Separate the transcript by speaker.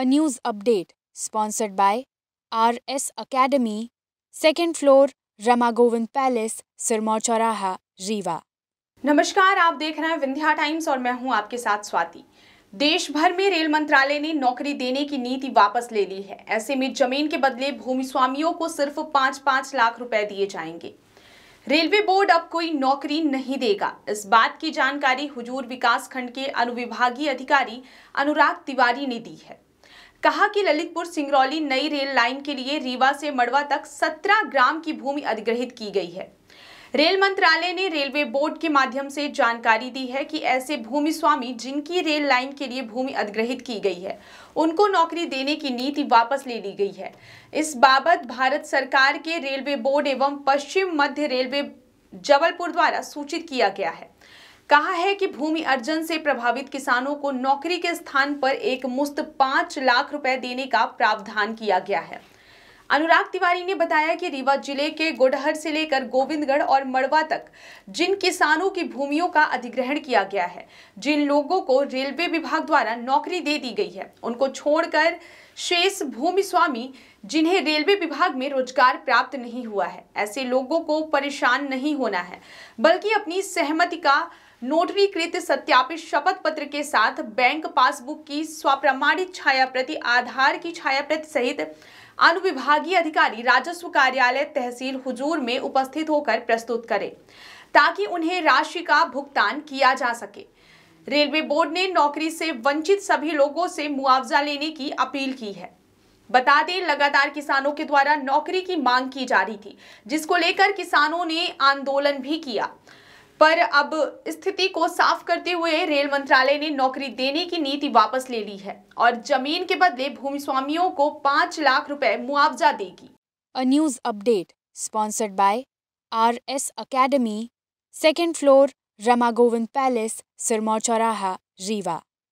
Speaker 1: a news update sponsored by RS Academy, second floor, Ramagovind Palace, Sirmaur Chauraha, Riva. नमस्कार
Speaker 2: आप देख रहे हैं विंध्या टाइम्स और मैं हूं आपके साथ स्वाति देश भर में रेल मंत्रालय ने नौकरी देने की नीति वापस ले ली है ऐसे में जमीन के बदले भूमि स्वामियों को सिर्फ पांच पांच लाख रुपए दिए जाएंगे रेलवे बोर्ड अब कोई नौकरी नहीं देगा इस बात की जानकारी हुजूर विकास खंड के अनुविभागीय अधिकारी अनुराग तिवारी ने दी है कहा कि ललितपुर सिंगरौली नई रेल लाइन के लिए रीवा से मड़वा तक 17 ग्राम की भूमि अधिग्रहित की गई है रेल मंत्रालय ने रेलवे बोर्ड के माध्यम से जानकारी दी है कि ऐसे भूमि स्वामी जिनकी रेल लाइन के लिए भूमि अधिग्रहित की गई है उनको नौकरी देने की नीति वापस ले ली गई है इस बाबत भारत सरकार के रेलवे बोर्ड एवं पश्चिम मध्य रेलवे जबलपुर द्वारा सूचित किया गया है कहा है कि भूमि अर्जन से प्रभावित किसानों को नौकरी के स्थान पर एक मुस्त पांच लाख रुपए देने का प्रावधान किया गया है अनुराग तिवारी ने बताया कि रीवा जिले के गोडहर से लेकर गोविंदगढ़ और मड़वा तक जिन किसानों की भूमियों का अधिग्रहण किया गया है जिन लोगों को रेलवे विभाग द्वारा नौकरी दे दी गई है उनको छोड़कर शेष भूमि स्वामी जिन्हें रेलवे विभाग में रोजगार प्राप्त नहीं हुआ है ऐसे लोगों को परेशान नहीं होना है बल्कि अपनी सहमति का नोटरीकृत सत्यापित शपथ पत्र के साथ बैंक पासबुक की स्वप्रमाणित छाया प्रति आधार की छाया प्रति सहित अनुविभागीय अधिकारी राजस्व कार्यालय तहसील हुजूर में उपस्थित होकर प्रस्तुत करें ताकि उन्हें राशि का भुगतान किया जा सके रेलवे बोर्ड ने नौकरी से वंचित सभी लोगों से मुआवजा लेने की अपील की है बता दें लगातार किसानों के द्वारा नौकरी की मांग की जा रही थी जिसको लेकर किसानों ने आंदोलन भी किया पर अब स्थिति को साफ करते हुए रेल मंत्रालय ने नौकरी देने की नीति वापस ले ली है और जमीन
Speaker 1: के बदले भूमि स्वामियों को पाँच लाख रुपए मुआवजा देगी a news update sponsored by R S academy second floor Rama Govind palace Sirmour चौराहा रीवा